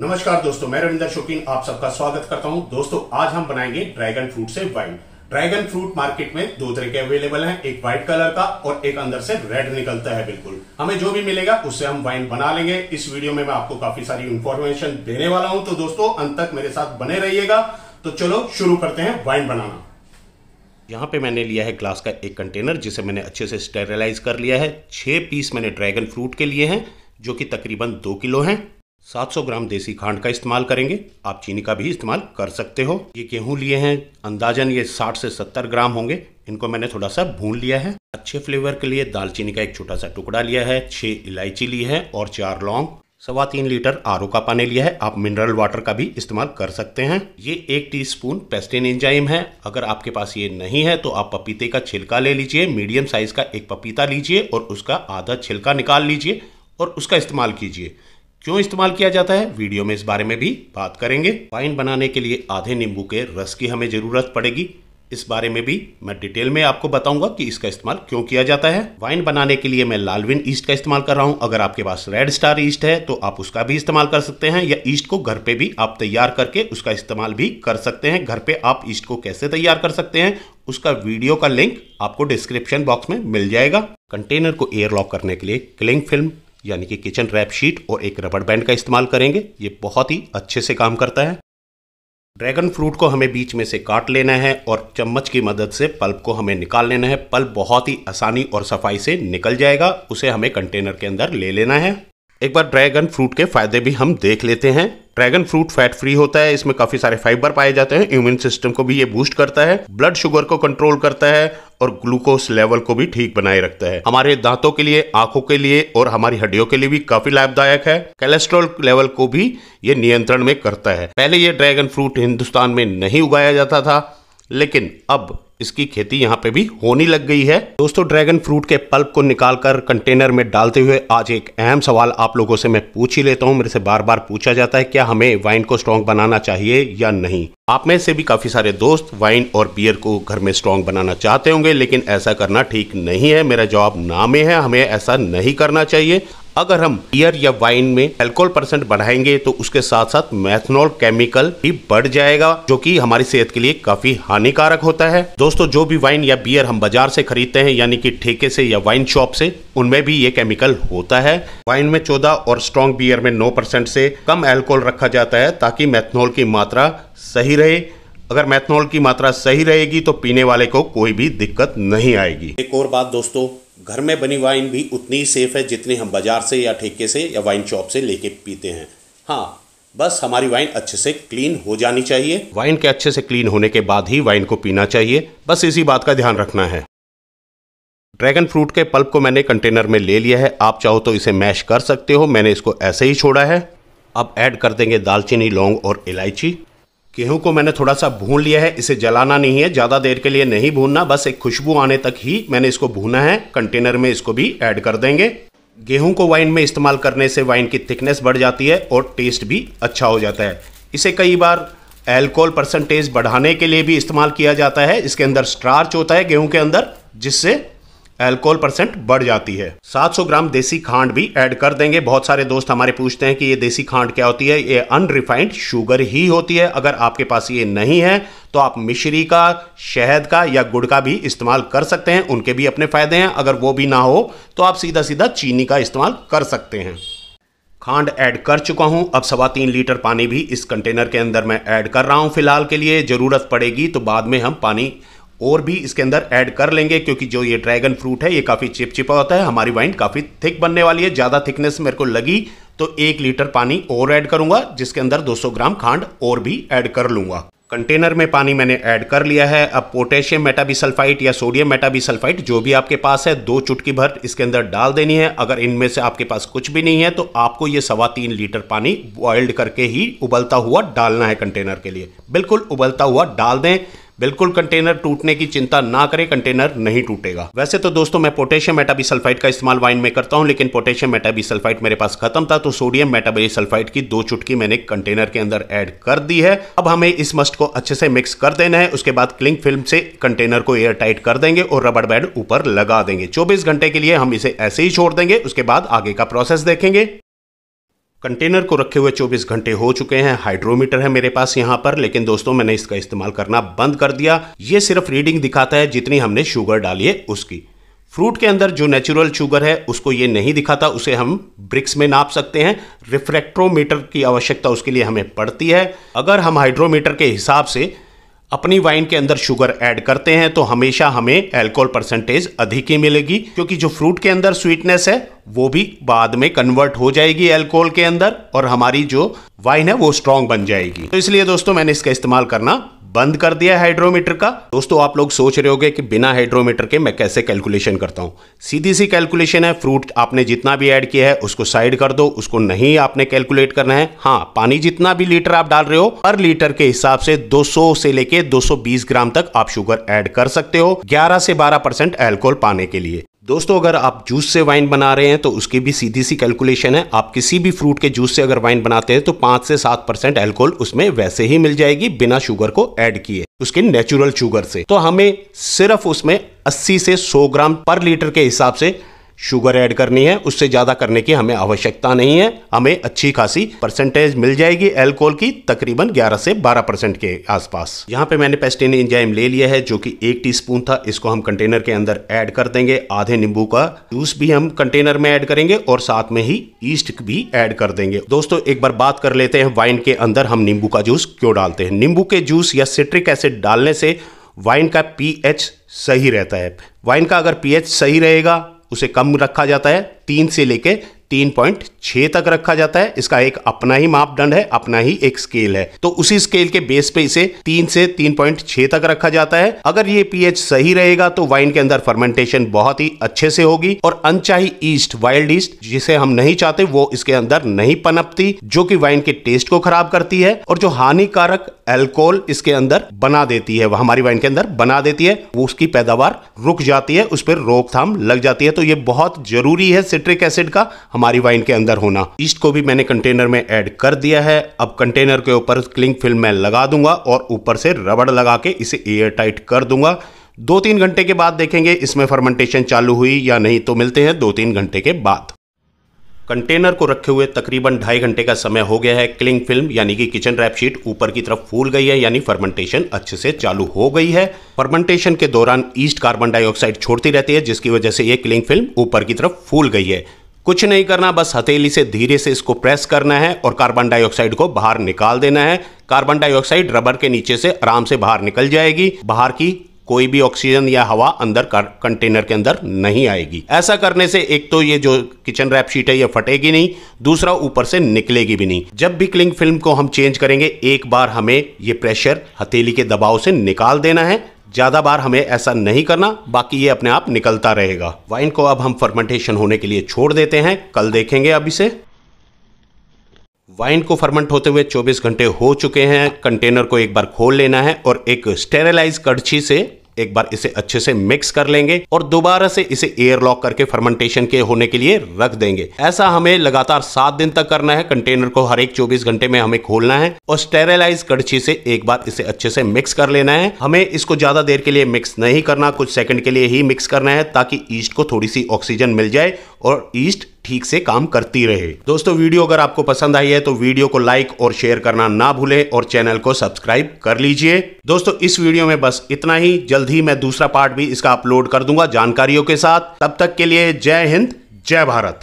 नमस्कार दोस्तों मैं रविंदर शोकीन आप सबका स्वागत करता हूं दोस्तों आज हम बनाएंगे ड्रैगन फ्रूट से वाइन ड्रैगन फ्रूट मार्केट में दो तरह के अवेलेबल हैं एक व्हाइट कलर का और एक अंदर से रेड निकलता है बिल्कुल हमें जो भी मिलेगा उससे हम वाइन बना लेंगे इस वीडियो में मैं आपको काफी सारी इन्फॉर्मेशन देने वाला हूं तो दोस्तों अंत तक मेरे साथ बने रहिएगा तो चलो शुरू करते हैं वाइन बनाना यहाँ पे मैंने लिया है ग्लास का एक कंटेनर जिसे मैंने अच्छे से स्टेरिलाईज कर लिया है छह पीस मैंने ड्रैगन फ्रूट के लिए हैं जो कि तकरीबन दो किलो हैं 700 ग्राम देसी खांड का इस्तेमाल करेंगे आप चीनी का भी इस्तेमाल कर सकते हो ये गेहूँ लिए हैं अंदाजन ये 60 से 70 ग्राम होंगे इनको मैंने थोड़ा सा भून लिया है अच्छे फ्लेवर के लिए दालचीनी का एक छोटा सा टुकड़ा लिया है छह इलायची ली है और चार लौंग सवा तीन लीटर आर का पानी लिया है आप मिनरल वाटर का भी इस्तेमाल कर सकते हैं ये एक टीस्पून पेस्टिन एंजाइम है अगर आपके पास ये नहीं है तो आप पपीते का छिलका ले लीजिए मीडियम साइज का एक पपीता लीजिए और उसका आधा छिलका निकाल लीजिए और उसका इस्तेमाल कीजिए क्यों इस्तेमाल किया जाता है वीडियो में इस बारे में भी बात करेंगे वाइन बनाने के लिए आधे नींबू के रस की हमें ज़रूरत पड़ेगी इस बारे में भी मैं डिटेल में आपको बताऊंगा कि इसका इस्तेमाल क्यों किया जाता है वाइन बनाने के लिए मैं लालविन ईस्ट का इस्तेमाल कर रहा हूं अगर आपके पास रेड स्टार ईस्ट है तो आप उसका भी इस्तेमाल कर सकते हैं या ईस्ट को घर पे भी आप तैयार करके उसका इस्तेमाल भी कर सकते हैं घर पे आप ईस्ट को कैसे तैयार कर सकते हैं उसका वीडियो का लिंक आपको डिस्क्रिप्शन बॉक्स में मिल जाएगा कंटेनर को एयरलॉक करने के लिए क्लिंग फिल्म यानी कि किचन रैप शीट और एक रबड़ बैंड का इस्तेमाल करेंगे ये बहुत ही अच्छे से काम करता है ड्रैगन फ्रूट को हमें बीच में से काट लेना है और चम्मच की मदद से पल्प को हमें निकाल लेना है पल्प बहुत ही आसानी और सफाई से निकल जाएगा उसे हमें कंटेनर के अंदर ले लेना है एक बार ड्रैगन फ्रूट के फायदे भी हम देख लेते हैं ड्रैगन फ्रूट फैट फ्री होता है इसमें काफी सारे फाइबर पाए जाते हैं इम्यून सिस्टम को भी ये बूस्ट करता है ब्लड शुगर को कंट्रोल करता है और ग्लूकोज लेवल को भी ठीक बनाए रखता है हमारे दांतों के लिए आंखों के लिए और हमारी हड्डियों के लिए भी काफी लाभदायक है कोलेस्ट्रॉल लेवल को भी ये नियंत्रण में करता है पहले ये ड्रैगन फ्रूट हिंदुस्तान में नहीं उगाया जाता था लेकिन अब इसकी खेती यहाँ पे भी होने लग गई है दोस्तों ड्रैगन फ्रूट के पल्प को निकालकर कंटेनर में डालते हुए आज एक अहम सवाल आप लोगों से मैं पूछ ही लेता हूँ मेरे से बार बार पूछा जाता है क्या हमें वाइन को स्ट्रॉन्ग बनाना चाहिए या नहीं आप में से भी काफी सारे दोस्त वाइन और बियर को घर में स्ट्रॉन्ग बनाना चाहते होंगे लेकिन ऐसा करना ठीक नहीं है मेरा जवाब ना में है हमें ऐसा नहीं करना चाहिए अगर हम बियर या वाइन में अल्कोहल परसेंट बढ़ाएंगे तो उसके साथ साथ मैथनॉल केमिकल भी बढ़ जाएगा जो कि हमारी सेहत के लिए काफी हानिकारक होता है दोस्तों जो भी वाइन या बियर हम बाजार से खरीदते हैं यानी कि ठेके से या वाइन शॉप से उनमें भी ये केमिकल होता है वाइन में चौदह और स्ट्रॉन्ग बियर में नौ परसेंट से कम एल्कोहल रखा जाता है ताकि मैथनॉल की मात्रा सही रहे अगर मैथनॉल की मात्रा सही रहेगी तो पीने वाले को कोई भी दिक्कत नहीं आएगी एक और बात दोस्तों घर में बनी वाइन भी उतनी ही सेफ़ है जितनी हम बाज़ार से या ठेके से या वाइन शॉप से लेके पीते हैं हाँ बस हमारी वाइन अच्छे से क्लीन हो जानी चाहिए वाइन के अच्छे से क्लीन होने के बाद ही वाइन को पीना चाहिए बस इसी बात का ध्यान रखना है ड्रैगन फ्रूट के पल्प को मैंने कंटेनर में ले लिया है आप चाहो तो इसे मैश कर सकते हो मैंने इसको ऐसे ही छोड़ा है अब ऐड कर देंगे दालचीनी लौंग और इलायची गेहूं को मैंने थोड़ा सा भून लिया है इसे जलाना नहीं है ज़्यादा देर के लिए नहीं भूनना बस एक खुशबू आने तक ही मैंने इसको भूना है कंटेनर में इसको भी ऐड कर देंगे गेहूं को वाइन में इस्तेमाल करने से वाइन की थिकनेस बढ़ जाती है और टेस्ट भी अच्छा हो जाता है इसे कई बार एल्कोहल परसेंटेज बढ़ाने के लिए भी इस्तेमाल किया जाता है इसके अंदर स्टार्च होता है गेहूं के अंदर जिससे एल्कोहल परसेंट बढ़ जाती है 700 ग्राम देसी खांड भी ऐड कर देंगे बहुत सारे दोस्त हमारे पूछते हैं कि ये देसी खांड क्या होती है ये अनरिफाइंड शुगर ही होती है अगर आपके पास ये नहीं है तो आप मिश्री का शहद का या गुड़ का भी इस्तेमाल कर सकते हैं उनके भी अपने फ़ायदे हैं अगर वो भी ना हो तो आप सीधा सीधा चीनी का इस्तेमाल कर सकते हैं खांड ऐड कर चुका हूं अब सवा तीन लीटर पानी भी इस कंटेनर के अंदर मैं ऐड कर रहा हूं फिलहाल के लिए ज़रूरत पड़ेगी तो बाद में हम पानी और भी इसके अंदर ऐड कर लेंगे क्योंकि जो ये ड्रैगन फ्रूट है ये काफ़ी चिपचिपा होता है हमारी वाइन काफ़ी थिक बनने वाली है ज़्यादा थिकनेस मेरे को लगी तो एक लीटर पानी और ऐड करूंगा जिसके अंदर 200 ग्राम खांड और भी ऐड कर लूंगा कंटेनर में पानी मैंने ऐड कर लिया है अब पोटेशियम मेटाबिसल्फाइट या सोडियम मेटाबिसल्फाइट जो भी आपके पास है दो चुटकी भर इसके अंदर डाल देनी है अगर इनमें से आपके पास कुछ भी नहीं है तो आपको ये सवा तीन लीटर पानी बॉइल्ड करके ही उबलता हुआ डालना है कंटेनर के लिए बिल्कुल उबलता हुआ डाल दें बिल्कुल कंटेनर टूटने की चिंता ना करें कंटेनर नहीं टूटेगा वैसे तो दोस्तों मैं पोटेशियम मेटाबी सल्फाइट का इस्तेमाल वाइन में करता हूं लेकिन पोटेशियम मेटाबी सल्फाइट मेरे पास खत्म था तो सोडियम मेटाबी सल्फाइड की दो चुटकी मैंने कंटेनर के अंदर एड कर दी है अब हमें इस मस्ट को अच्छे से मिक्स कर देना है उसके बाद क्लिंग फिल्म से कंटेनर को एयर टाइट कर देंगे और रबड़ बैड ऊपर लगा देंगे चौबीस घंटे के लिए हम इसे ऐसे ही छोड़ देंगे उसके बाद आगे का प्रोसेस देखेंगे कंटेनर को रखे हुए 24 घंटे हो चुके हैं हाइड्रोमीटर है मेरे पास यहाँ पर लेकिन दोस्तों मैंने इसका इस्तेमाल करना बंद कर दिया ये सिर्फ रीडिंग दिखाता है जितनी हमने शुगर डाली है उसकी फ्रूट के अंदर जो नेचुरल शुगर है उसको ये नहीं दिखाता उसे हम ब्रिक्स में नाप सकते हैं रिफ्रेक्ट्रोमीटर की आवश्यकता उसके लिए हमें पड़ती है अगर हम हाइड्रोमीटर के हिसाब से अपनी वाइन के अंदर शुगर ऐड करते हैं तो हमेशा हमें अल्कोहल परसेंटेज अधिक ही मिलेगी क्योंकि जो फ्रूट के अंदर स्वीटनेस है वो भी बाद में कन्वर्ट हो जाएगी अल्कोहल के अंदर और हमारी जो वाइन है वो स्ट्रांग बन जाएगी तो इसलिए दोस्तों मैंने इसका इस्तेमाल करना बंद कर दिया हाइड्रोमीटर का दोस्तों आप लोग सोच रहे होंगे कि बिना हाइड्रोमीटर के मैं कैसे कैलकुलेशन करता हूं सीधी सी कैलकुलेशन है फ्रूट आपने जितना भी ऐड किया है उसको साइड कर दो उसको नहीं आपने कैलकुलेट करना है हाँ पानी जितना भी लीटर आप डाल रहे हो पर लीटर के हिसाब से 200 से लेके 220 ग्राम तक आप शुगर ऐड कर सकते हो 11 से 12 परसेंट एल्कोहल पाने के लिए दोस्तों अगर आप जूस से वाइन बना रहे हैं तो उसकी भी सीधी सी कैलकुलेशन है आप किसी भी फ्रूट के जूस से अगर वाइन बनाते हैं तो पांच से सात परसेंट एल्कोहल उसमें वैसे ही मिल जाएगी बिना शुगर को ऐड किए उसके नेचुरल शुगर से तो हमें सिर्फ उसमें अस्सी से सौ ग्राम पर लीटर के हिसाब से शुगर ऐड करनी है उससे ज़्यादा करने की हमें आवश्यकता नहीं है हमें अच्छी खासी परसेंटेज मिल जाएगी एल्कोहल की तकरीबन 11 से 12 परसेंट के आसपास यहाँ पे मैंने पेस्टिन इंजाइम ले लिया है जो कि एक टीस्पून था इसको हम कंटेनर के अंदर ऐड कर देंगे आधे नींबू का जूस भी हम कंटेनर में ऐड करेंगे और साथ में ही ईस्ट भी ऐड कर देंगे दोस्तों एक बार बात कर लेते हैं वाइन के अंदर हम नींबू का जूस क्यों डालते हैं नींबू के जूस या सिट्रिक एसिड डालने से वाइन का पीएच सही रहता है वाइन का अगर पीएच सही रहेगा उसे कम रखा जाता है तीन से लेकर तीन पॉइंट छः तक रखा जाता है इसका एक अपना ही मापदंड है अपना ही एक स्केल है तो उसी स्केल के बेस पे इसे तीन से तीन पॉइंट छः तक रखा जाता है अगर ये पीएच सही रहेगा तो वाइन के अंदर फर्मेंटेशन बहुत ही अच्छे से होगी और अनचाही ईस्ट वाइल्ड ईस्ट जिसे हम नहीं चाहते वो इसके अंदर नहीं पनपती जो की वाइन के टेस्ट को खराब करती है और जो हानिकारक एल्कोहल इसके अंदर बना देती है हमारी वाइन के अंदर बना देती है वो उसकी पैदावार रुक जाती है उस पर रोकथाम लग जाती है तो ये बहुत जरूरी है सिट्रिक एसिड का हमारी वाइन के अंदर होना ईस्ट को भी मैंने कंटेनर में ऐड कर दिया है अब कंटेनर के ऊपर क्लिंग फिल्म मैं लगा दूंगा और ऊपर से रबड़ लगा के इसे एयर टाइट कर दूंगा दो तीन घंटे के बाद देखेंगे इसमें फर्मेंटेशन चालू हुई या नहीं तो मिलते हैं दो तीन घंटे के बाद कंटेनर को रखे हुए तकरीबन ढाई घंटे का समय हो गया है क्लिंग फिल्म यानी कि किचन रैप शीट ऊपर की तरफ फूल गई है यानी फर्मेंटेशन अच्छे से चालू हो गई है फर्मेंटेशन के दौरान ईस्ट कार्बन डाइऑक्साइड छोड़ती रहती है जिसकी वजह से ये क्लिंग फिल्म ऊपर की तरफ फूल गई है कुछ नहीं करना बस हथेली से धीरे से इसको प्रेस करना है और कार्बन डाइऑक्साइड को बाहर निकाल देना है कार्बन डाइऑक्साइड रबर के नीचे से आराम से बाहर निकल जाएगी बाहर की कोई भी ऑक्सीजन या हवा अंदर कंटेनर के अंदर नहीं आएगी ऐसा करने से एक तो ये जो किचन रैप शीट है ये फटेगी नहीं दूसरा ऊपर से निकलेगी भी नहीं जब भी क्लिंग फिल्म को हम चेंज करेंगे एक बार हमें ये प्रेशर हथेली के दबाव से निकाल देना है ज़्यादा बार हमें ऐसा नहीं करना बाकी ये अपने आप निकलता रहेगा वाइन को अब हम फर्मेंटेशन होने के लिए छोड़ देते हैं कल देखेंगे अब इसे वाइन को फर्मेंट होते हुए 24 घंटे हो चुके हैं कंटेनर को एक बार खोल लेना है और एक स्टेरिलाइज कड़छी से एक बार इसे अच्छे से मिक्स कर लेंगे और दोबारा से इसे एयर लॉक करके फर्मेंटेशन के होने के लिए रख देंगे ऐसा हमें लगातार सात दिन तक करना है कंटेनर को हर एक चौबीस घंटे में हमें खोलना है और स्टेरिलाइज कड़छी से एक बार इसे अच्छे से मिक्स कर लेना है हमें इसको ज्यादा देर के लिए मिक्स नहीं करना कुछ सेकंड के लिए ही मिक्स करना है ताकि ईस्ट को थोड़ी सी ऑक्सीजन मिल जाए और ईस्ट ठीक से काम करती रहे दोस्तों वीडियो अगर आपको पसंद आई है तो वीडियो को लाइक और शेयर करना ना भूले और चैनल को सब्सक्राइब कर लीजिए दोस्तों इस वीडियो में बस इतना ही जल्द ही मैं दूसरा पार्ट भी इसका अपलोड कर दूंगा जानकारियों के साथ तब तक के लिए जय हिंद जय भारत